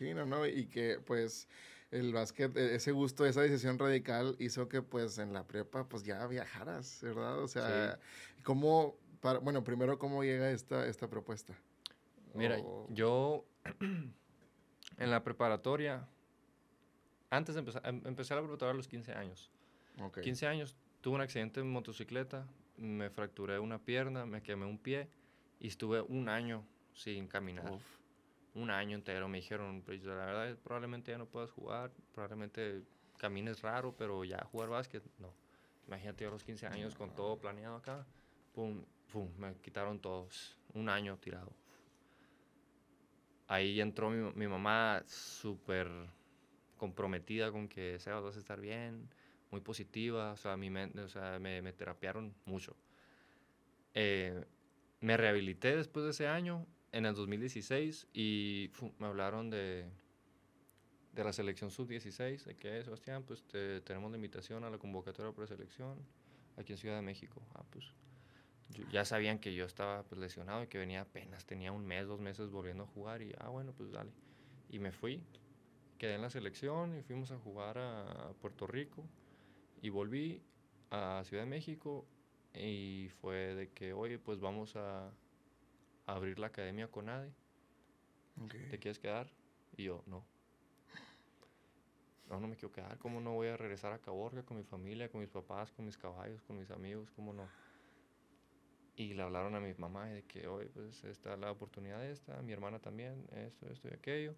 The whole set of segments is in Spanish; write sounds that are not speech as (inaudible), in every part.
¿no? Y que pues el básquet, e, ese gusto, esa decisión radical hizo que pues en la prepa pues ya viajaras, ¿verdad? O sea, ¿cómo, para, bueno, primero cómo llega esta, esta propuesta? Mira, yo (clears throat) en la preparatoria, antes de empezar, em, empecé la preparatoria a los 15 años. Okay. 15 años, tuve un accidente en motocicleta, me fracturé una pierna, me quemé un pie y estuve un año sin caminar un año entero me dijeron, pues la verdad probablemente ya no puedas jugar, probablemente camines raro, pero ya jugar básquet, no. Imagínate yo a los 15 años con todo planeado acá, pum, pum, me quitaron todos, un año tirado. Ahí entró mi, mamá súper comprometida con que Sebas vas a estar bien, muy positiva, o sea, mi me, me terapiaron mucho. Eh, me rehabilité después de ese año en el 2016 y me hablaron de, de la selección sub-16, de que, Sebastián, pues tenemos la invitación a la convocatoria selección aquí en Ciudad de México. Ah, pues ya sabían que yo estaba pues, lesionado y que venía apenas, tenía un mes, dos meses volviendo a jugar y, ah, bueno, pues dale. Y me fui, quedé en la selección y fuimos a jugar a, a Puerto Rico y volví a Ciudad de México y fue de que, oye, pues vamos a, abrir la academia con nadie ¿Te quieres quedar? Y yo, no. No, no me quiero quedar. ¿Cómo no voy a regresar a Caborca con mi familia, con mis papás, con mis caballos, con mis amigos? ¿Cómo no? Y le hablaron a mi mamá de que, hoy pues está la oportunidad esta, mi hermana también, esto, esto y aquello.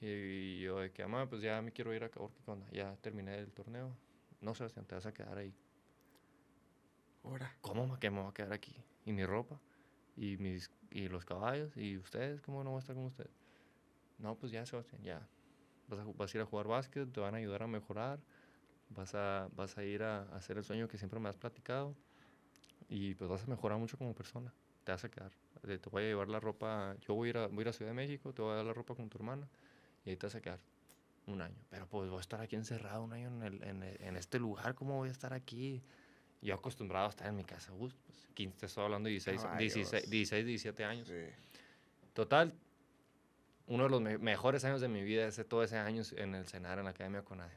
Y yo de que, mamá, pues ya me quiero ir a Caborca cuando ya terminé el torneo. No, Sebastián, te vas a quedar ahí. Ahora. ¿Cómo que me voy a quedar aquí? ¿Y mi ropa? y, mis, y los caballos, y ustedes, ¿cómo no voy a estar con ustedes? No, pues ya, Sebastián, ya. Vas a, vas a ir a jugar básquet, te van a ayudar a mejorar, vas a, vas a ir a, hacer el sueño que siempre me has platicado, y pues vas a mejorar mucho como persona. Te vas a quedar. Eh, te, voy a llevar la ropa, yo voy a, ir a, ir a Ciudad de México, te voy a dar la ropa con tu hermana, y ahí te vas a quedar un año. Pero pues voy a estar aquí encerrado un año en, en, en este lugar, ¿cómo voy a estar aquí? yo acostumbrado a estar en mi casa 15, pues, estoy hablando de 16, 16, 16, 17 años. Total, uno de los mejores años de mi vida, ese, todo ese año en el cenar en la Academia Conade.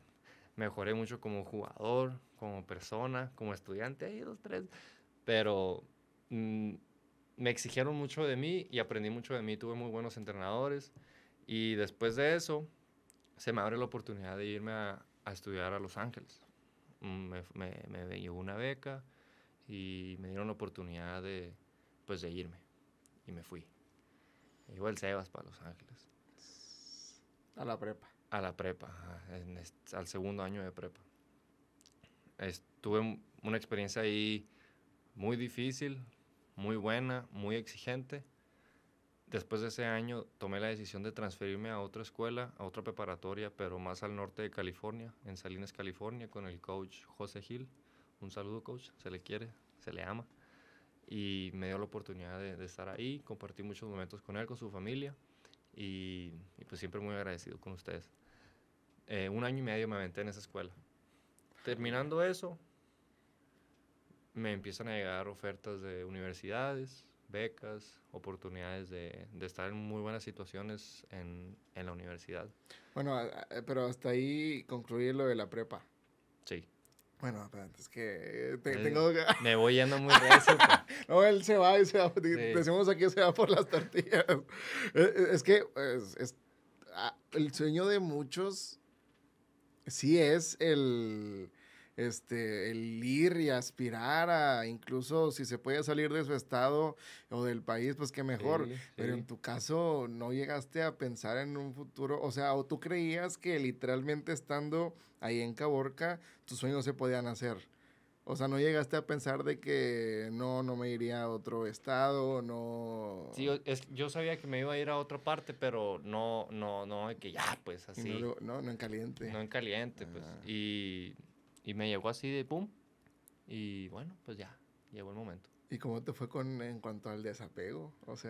Mejoré mucho como jugador, como persona, como estudiante, ahí dos, tres, pero mm, me exigieron mucho de mí y aprendí mucho de mí, tuve muy buenos entrenadores y después de eso se me abre la oportunidad de irme a estudiar a Los Ángeles me, me, una beca y me dieron la oportunidad de, pues, irme. Y me fui. Igual se Sebas para Los Ángeles. A la prepa. A la prepa, al segundo año de prepa. Tuve una experiencia ahí muy difícil, muy buena, muy exigente Después de ese año tomé la decisión de transferirme a otra escuela, a otra preparatoria, pero más al norte de California, en Salinas, California, con el coach José Gil. Un saludo, coach, se le quiere, se le ama. Y me dio la oportunidad de, estar ahí, compartí muchos momentos con él, con su familia, y, pues siempre muy agradecido con ustedes. Eh, un año y medio me aventé en esa escuela. Terminando eso, me empiezan a llegar ofertas de universidades, becas, oportunidades de, de estar en muy buenas situaciones en, en, la universidad. Bueno, pero hasta ahí concluir lo de la prepa. Sí. Bueno, pero es que tengo que... Me voy yendo muy (laughs) rápido. Pues. no, él se va y se va. Decimos aquí se va por las tortillas. E, e, es, que pues, es, el sueño de muchos sí es el este, el ir y aspirar a, incluso si se puede salir de su estado o del país, pues que mejor. Pero en tu caso no llegaste a pensar en un futuro, o sea, o tú creías que literalmente estando ahí en Caborca, tus sueños se podían hacer. O sea, no llegaste a pensar de que no, no me iría a otro estado, no. Sí, yo sabía que me iba a ir a otra parte, pero no, no, no, que ya, pues así. No, no, no, en caliente. No en caliente, pues. Y y me llegó así de pum. Y bueno, pues ya, llegó el momento. ¿Y cómo te fue con en cuanto al desapego? O sea,